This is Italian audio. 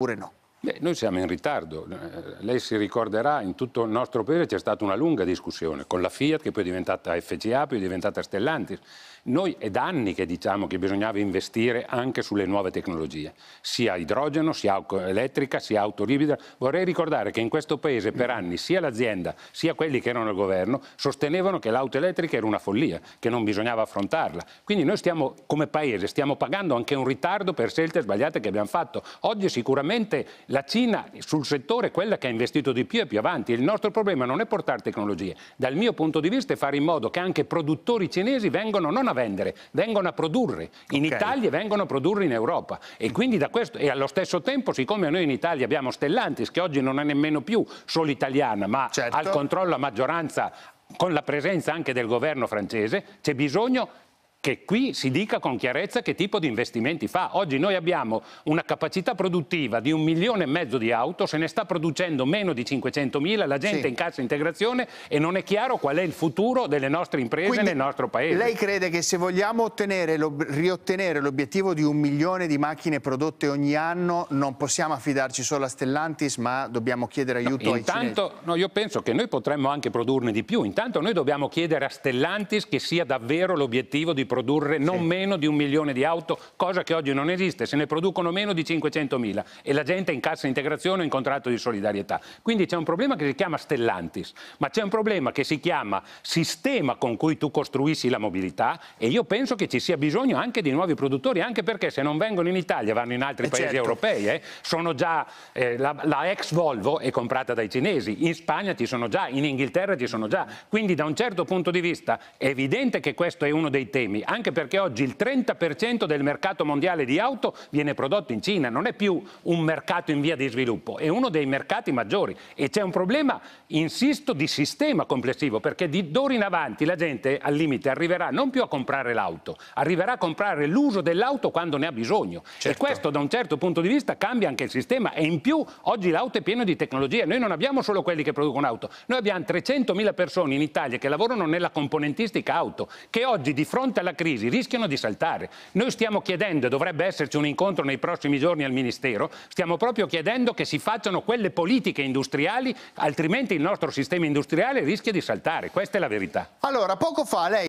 oppure no. Beh, noi siamo in ritardo. Eh, lei si ricorderà, in tutto il nostro paese c'è stata una lunga discussione con la Fiat, che poi è diventata FCA, poi è diventata Stellantis. Noi è da anni che diciamo che bisognava investire anche sulle nuove tecnologie, sia idrogeno, sia auto elettrica, sia auto libida. Vorrei ricordare che in questo paese per anni sia l'azienda sia quelli che erano al governo sostenevano che l'auto elettrica era una follia, che non bisognava affrontarla. Quindi noi stiamo, come paese, stiamo pagando anche un ritardo per scelte sbagliate che abbiamo fatto. Oggi sicuramente la Cina sul settore è quella che ha investito di più e più avanti. Il nostro problema non è portare tecnologie, dal mio punto di vista è fare in modo che anche produttori cinesi vengano non a vendere, vengono a produrre in okay. Italia e vengono a produrre in Europa. E quindi da questo, e allo stesso tempo, siccome noi in Italia abbiamo Stellantis, che oggi non è nemmeno più solo italiana, ma certo. al controllo a maggioranza con la presenza anche del governo francese, c'è bisogno che qui si dica con chiarezza che tipo di investimenti fa. Oggi noi abbiamo una capacità produttiva di un milione e mezzo di auto, se ne sta producendo meno di 500.000, la gente sì. incassa integrazione e non è chiaro qual è il futuro delle nostre imprese Quindi, nel nostro paese. Lei crede che se vogliamo ottenere, riottenere l'obiettivo di un milione di macchine prodotte ogni anno non possiamo affidarci solo a Stellantis ma dobbiamo chiedere aiuto no, intanto, ai cinesi? No, io penso che noi potremmo anche produrne di più, intanto noi dobbiamo chiedere a Stellantis che sia davvero l'obiettivo di produrre non sì. meno di un milione di auto, cosa che oggi non esiste, se ne producono meno di 500.000 e la gente incassa integrazione o in contratto di solidarietà. Quindi c'è un problema che si chiama Stellantis, ma c'è un problema che si chiama sistema con cui tu costruisci la mobilità e io penso che ci sia bisogno anche di nuovi produttori, anche perché se non vengono in Italia vanno in altri eh paesi certo. europei, eh. sono già eh, la, la ex Volvo è comprata dai cinesi, in Spagna ci sono già, in Inghilterra ci sono già, quindi da un certo punto di vista è evidente che questo è uno dei temi anni, anche perché oggi il 30% del mercato mondiale di auto viene prodotto in Cina, non è più un mercato in via di sviluppo, è uno dei mercati maggiori e c'è un problema, insisto, di sistema complessivo, perché di d'ora in avanti la gente al limite arriverà non più a comprare l'auto, arriverà a comprare l'uso dell'auto quando ne ha bisogno certo. e questo da un certo punto di vista cambia anche il sistema e in più oggi l'auto è pieno di tecnologia, noi non abbiamo solo quelli che producono auto, noi abbiamo 300.000 persone in Italia che lavorano nella componentistica auto, che oggi di fronte alla dalla crisi rischiano di saltare. Noi stiamo chiedendo, e dovrebbe esserci un incontro nei prossimi giorni al Ministero, stiamo proprio chiedendo che si facciano quelle politiche industriali, altrimenti il nostro sistema industriale rischia di saltare. Questa è la verità. Allora, poco fa lei